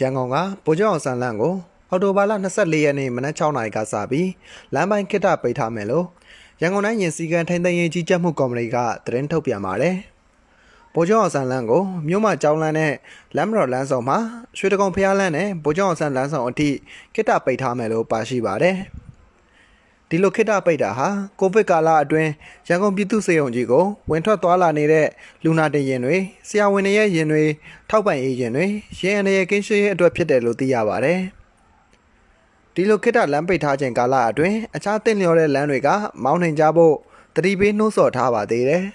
ရန်ကုန်ကဗိုလ်ချုပ်အောင်ဆန်းလန့်ကိုအော်တိုဘာလ24ရက်နေ့မနက်6နာရီကစပြီးလမ်းပိုင်းခိတပိတ်ထားမယ်လို့ရန်ကုန်တိုင်းရင်စီကန်ထိန်းသိမ်းရေးကြီးကြပ်မှုကော်မတီကသတင်းထုတ်ပြန်ပါတယ်။ဗိုလ်ချုပ်အောင်ဆန်းလန်းကိုမြို့မကျောင်းလန်းနဲ့လမ်းမတော်လမ်းဆောင်မှာရွှေတကုံဖျားလန်းနဲ့ဗိုလ်ချုပ်အောင်ဆန်းလန်းဆောင်အထိခိတပိတ်ထားမယ်လို့ပါရှိပါတယ်။ဒီလိုခိတပိတ်တာဟာကိုဗစ်ကာလအတွင်းရန်ကုန်ပြည်သူ့စေုံကြီးကိုဝင်ထွက်သွားလာနေတဲ့လူနာတင်ရင်တွေဆရာဝန်တွေရဲ့ရင်တွေထောက်ပံ့ရေးရင်တွေရင်းအနေရဲ့ကင်းရှင်းရေးအတွက်ဖြစ်တယ်လို့သိရပါဗျ။ဒီလိုခိတလမ်းပိတ်ထားခြင်းကာလအတွင်းအခြားတင့်လျော်တဲ့လမ်းတွေကမောင်းနှင်ကြဖို့တတိပေးနှိုးဆော်ထားပါသေးတယ်။